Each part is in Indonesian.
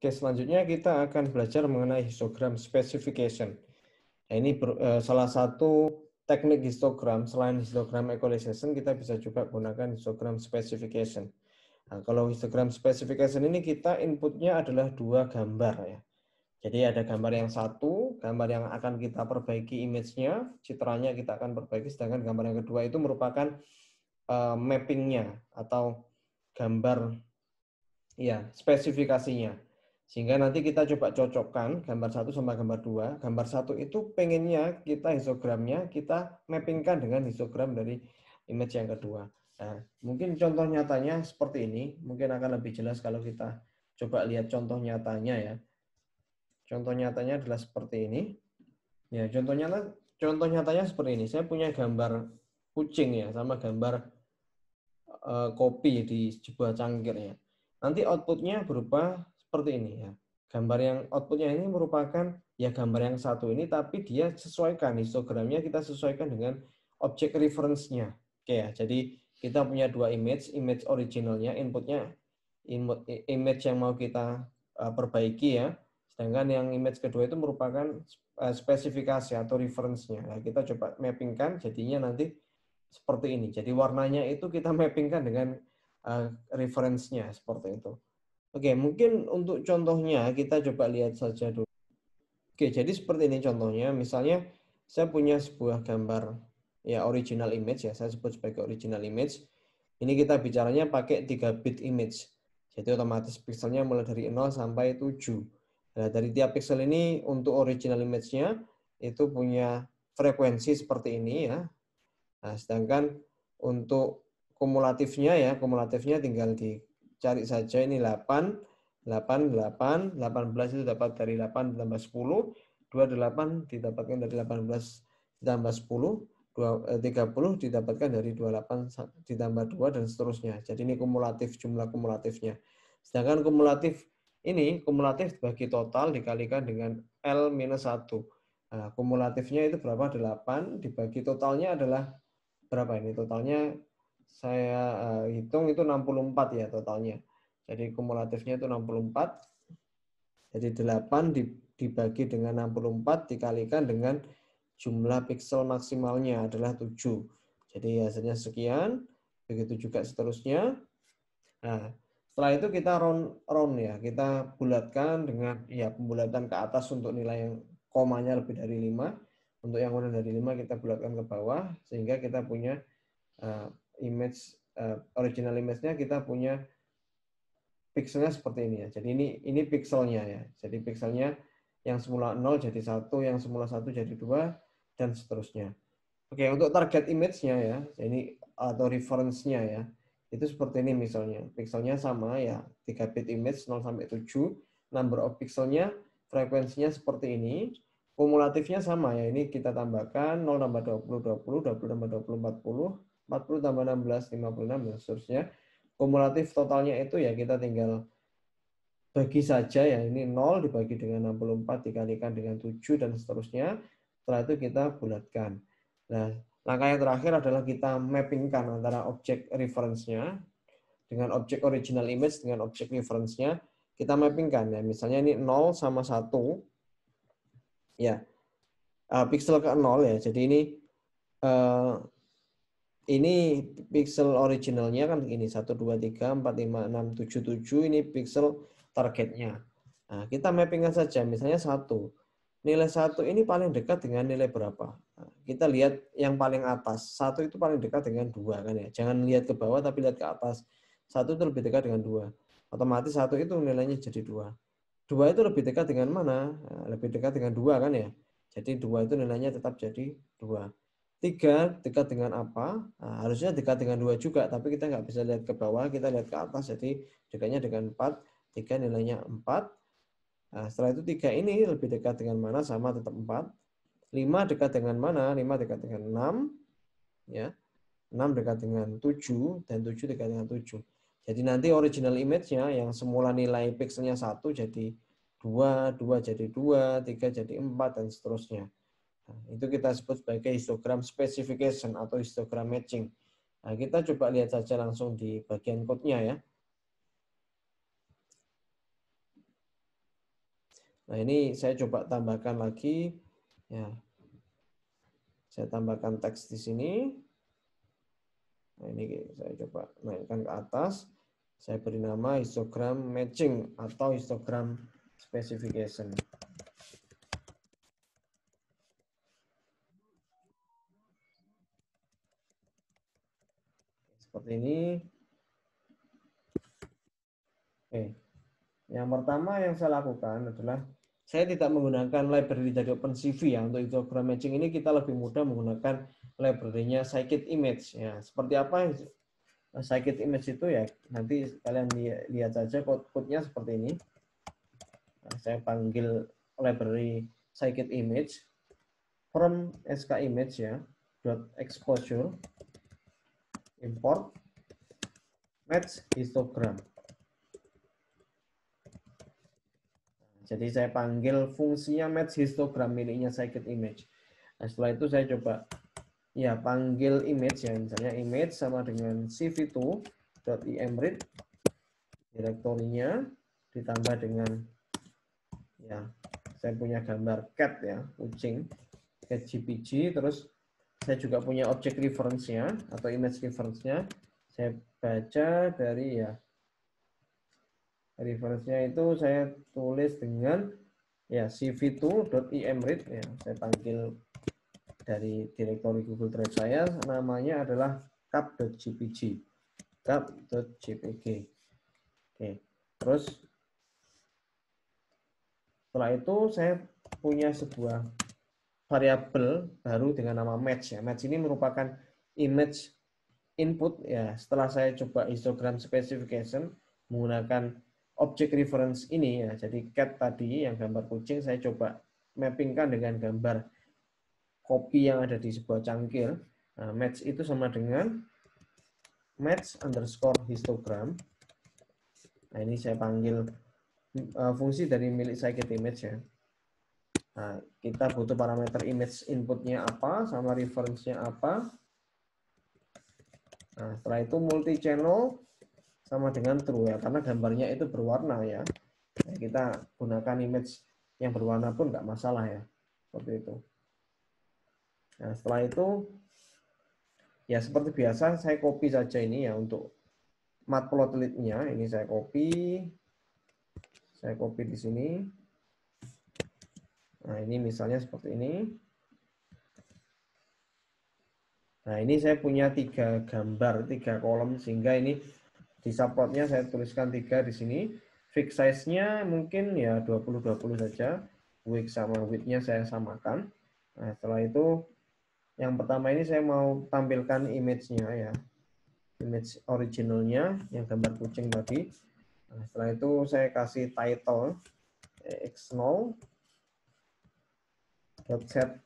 Oke, selanjutnya kita akan belajar mengenai histogram specification. Nah, ini ber, eh, salah satu teknik histogram, selain histogram equalization, kita bisa juga gunakan histogram specification. Nah, kalau histogram specification ini kita inputnya adalah dua gambar ya. Jadi ada gambar yang satu, gambar yang akan kita perbaiki image-nya, citranya kita akan perbaiki, sedangkan gambar yang kedua itu merupakan uh, mapping-nya atau gambar ya spesifikasinya. Sehingga nanti kita coba cocokkan gambar satu sama gambar dua. Gambar satu itu pengennya kita histogramnya kita mappingkan dengan histogram dari image yang kedua. Nah, mungkin contoh nyatanya seperti ini. Mungkin akan lebih jelas kalau kita coba lihat contoh nyatanya ya. Contoh nyatanya adalah seperti ini. Ya, contoh nyata contoh nyatanya seperti ini. Saya punya gambar kucing ya sama gambar uh, kopi di sebuah cangkirnya Nanti outputnya berupa seperti ini ya. Gambar yang outputnya ini merupakan ya gambar yang satu ini, tapi dia sesuaikan histogramnya kita sesuaikan dengan objek reference-nya. Oke ya, jadi kita punya dua image, image originalnya, inputnya image yang mau kita e, perbaiki ya. Sedangkan yang image kedua itu merupakan e, spesifikasi atau reference-nya. Nah, kita coba mappingkan, jadinya nanti seperti ini. Jadi warnanya itu kita mappingkan dengan e, reference-nya seperti itu. Oke, mungkin untuk contohnya kita coba lihat saja dulu. Oke, jadi seperti ini contohnya. Misalnya saya punya sebuah gambar ya original image ya, saya sebut sebagai original image. Ini kita bicaranya pakai 3 bit image. Jadi otomatis pixelnya mulai dari 0 sampai 7. Nah, dari tiap pixel ini untuk original image-nya itu punya frekuensi seperti ini ya. Nah, sedangkan untuk kumulatifnya ya, kumulatifnya tinggal di cari saja ini 8, 8, 8, 18 itu dapat dari 8 ditambah 10, 28 didapatkan dari 18 ditambah 10, 30 eh, didapatkan dari 28 ditambah 2 dan seterusnya. Jadi ini kumulatif jumlah kumulatifnya. Sedangkan kumulatif ini kumulatif bagi total dikalikan dengan L minus 1. Nah, kumulatifnya itu berapa? 8 dibagi totalnya adalah berapa ini? Totalnya saya eh, hitung itu 64 ya totalnya. Jadi kumulatifnya itu 64. Jadi 8 dibagi dengan 64 dikalikan dengan jumlah pixel maksimalnya adalah 7. Jadi hasilnya sekian, begitu juga seterusnya. Nah, setelah itu kita round round ya, kita bulatkan dengan ya pembulatan ke atas untuk nilai yang komanya lebih dari 5. Untuk yang kurang dari 5 kita bulatkan ke bawah sehingga kita punya eh, image uh, original image-nya kita punya pixelnya seperti ini ya. Jadi ini ini pixelnya ya. Jadi pixelnya yang semula 0 jadi satu, yang semula satu jadi dua, dan seterusnya. Oke, untuk target image-nya ya, ini atau reference-nya ya, itu seperti ini misalnya. Pixelnya sama ya, 3 bit image 0 sampai 7, number of pixelnya, frekuensinya seperti ini, kumulatifnya sama ya, ini kita tambahkan 0 tambah 20, 20, 20 tambah 20, 40, 40 tambah 16, 56, dan seterusnya. Kumulatif totalnya itu ya kita tinggal bagi saja ya. Ini 0 dibagi dengan 64, dikalikan dengan 7, dan seterusnya. Setelah itu kita bulatkan. Nah, langkah yang terakhir adalah kita mappingkan antara objek reference-nya dengan objek original image dengan objek reference-nya. Kita mappingkan ya. Misalnya ini 0 sama 1. Ya, uh, pixel ke 0 ya. Jadi ini uh, ini pixel originalnya kan ini 1, 2, 3, 4, 5, 6, 7, 7 ini pixel targetnya. Nah, kita mapping saja, misalnya satu. Nilai satu ini paling dekat dengan nilai berapa? Nah, kita lihat yang paling atas. Satu itu paling dekat dengan dua kan ya. Jangan lihat ke bawah tapi lihat ke atas. Satu itu lebih dekat dengan dua. Otomatis satu itu nilainya jadi dua. Dua itu lebih dekat dengan mana? Nah, lebih dekat dengan dua kan ya. Jadi dua itu nilainya tetap jadi dua. Tiga dekat dengan apa? Nah, harusnya dekat dengan dua juga, tapi kita nggak bisa lihat ke bawah, kita lihat ke atas, jadi dekatnya dengan empat. Tiga nilainya empat. Nah, setelah itu tiga ini lebih dekat dengan mana? Sama tetap empat. Lima dekat dengan mana? Lima dekat dengan enam. Ya. enam dekat dengan tujuh dan tujuh dekat dengan tujuh Jadi nanti original image-nya yang semula nilai pixelnya satu jadi dua dua jadi dua tiga jadi empat dan seterusnya. Nah, itu kita sebut sebagai histogram specification atau histogram matching. Nah, kita coba lihat saja langsung di bagian code-nya ya. Nah, ini saya coba tambahkan lagi ya. Saya tambahkan teks di sini. Nah, ini saya coba naikkan ke atas. Saya beri nama histogram matching atau histogram specification. seperti ini. Oke. Yang pertama yang saya lakukan adalah saya tidak menggunakan library dari OpenCV ya untuk histogram matching ini kita lebih mudah menggunakan librarynya nya scikit-image ya. Seperti apa scikit-image itu ya nanti kalian lihat saja code nya seperti ini. Nah, saya panggil library scikit-image from skimage ya dot exposure import match histogram. Jadi saya panggil fungsinya match histogram miliknya Scikit image. Nah, setelah itu saya coba ya panggil image ya misalnya image sama dengan cv2.imread direktorinya ditambah dengan ya saya punya gambar cat ya kucing cat gpg terus saya juga punya objek reference-nya atau image reference-nya. Saya baca dari ya reference-nya itu saya tulis dengan ya cv2.imread ya saya panggil dari direktori Google Drive saya namanya adalah cap.jpg. Cap.jpg. oke terus setelah itu saya punya sebuah variabel baru dengan nama match ya. Match ini merupakan image input ya. Setelah saya coba histogram specification menggunakan object reference ini ya. Jadi cat tadi yang gambar kucing saya coba mappingkan dengan gambar kopi yang ada di sebuah cangkir. Nah, match itu sama dengan match underscore histogram. Nah, ini saya panggil eh, fungsi dari milik scikit image ya. Nah, kita butuh parameter image inputnya apa, sama reference-nya apa. Nah, setelah itu multi channel sama dengan true ya, karena gambarnya itu berwarna ya. Nah, kita gunakan image yang berwarna pun nggak masalah ya, seperti itu. Nah, setelah itu ya seperti biasa saya copy saja ini ya untuk matplotlib-nya. Ini saya copy, saya copy di sini. Nah, ini misalnya seperti ini. Nah, ini saya punya tiga gambar, tiga kolom, sehingga ini di supportnya saya tuliskan tiga di sini. Fix size-nya mungkin ya 20-20 saja. Width sama width-nya saya samakan. Nah, setelah itu, yang pertama ini saya mau tampilkan image-nya ya. Image originalnya, yang gambar kucing tadi. Nah, setelah itu saya kasih title X0 set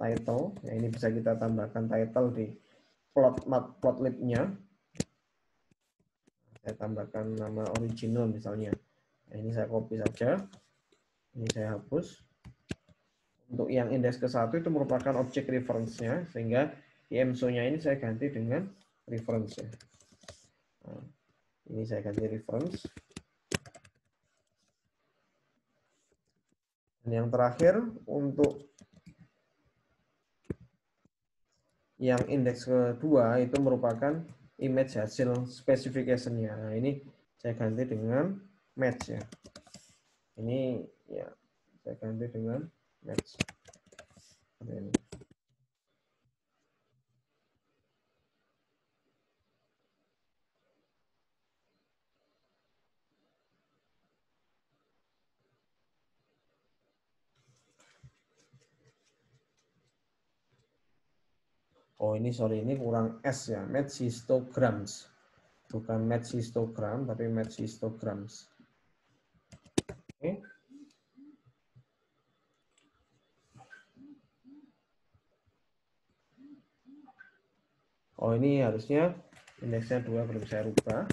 title. Ya, ini bisa kita tambahkan title di plot plot nya Saya tambahkan nama original misalnya. Nah, ini saya copy saja. Ini saya hapus. Untuk yang indeks ke satu itu merupakan objek reference-nya, sehingga IMSO-nya ini saya ganti dengan reference. -nya. Nah, ini saya ganti reference. Dan yang terakhir untuk yang indeks kedua itu merupakan image hasil specification-nya. Nah, ini saya ganti dengan match ya. Ini ya saya ganti dengan match. ini. Oh ini sorry ini kurang S ya, match histograms. Bukan match histogram tapi match histograms. Oke. Okay. Oh ini harusnya indeksnya 2 belum saya rubah.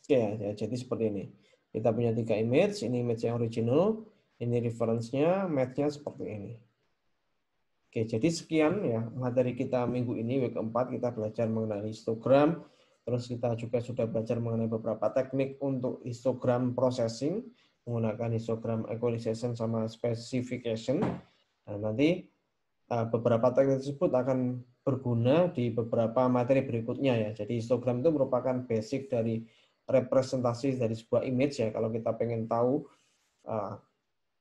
Oke, ya, jadi seperti ini. Kita punya tiga image, ini image yang original, ini reference-nya, match-nya seperti ini. Oke, jadi sekian ya materi kita minggu ini, week 4, kita belajar mengenai histogram, terus kita juga sudah belajar mengenai beberapa teknik untuk histogram processing, menggunakan histogram equalization sama specification. Nah, nanti eh, beberapa teknik tersebut akan berguna di beberapa materi berikutnya ya. Jadi histogram itu merupakan basic dari representasi dari sebuah image ya. Kalau kita pengen tahu eh,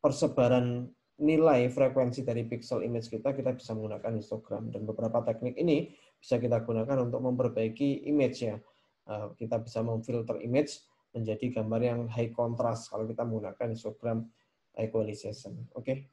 persebaran nilai frekuensi dari pixel image kita, kita bisa menggunakan histogram. Dan beberapa teknik ini bisa kita gunakan untuk memperbaiki image ya. Eh, kita bisa memfilter image menjadi gambar yang high contrast kalau kita menggunakan histogram equalization. Oke,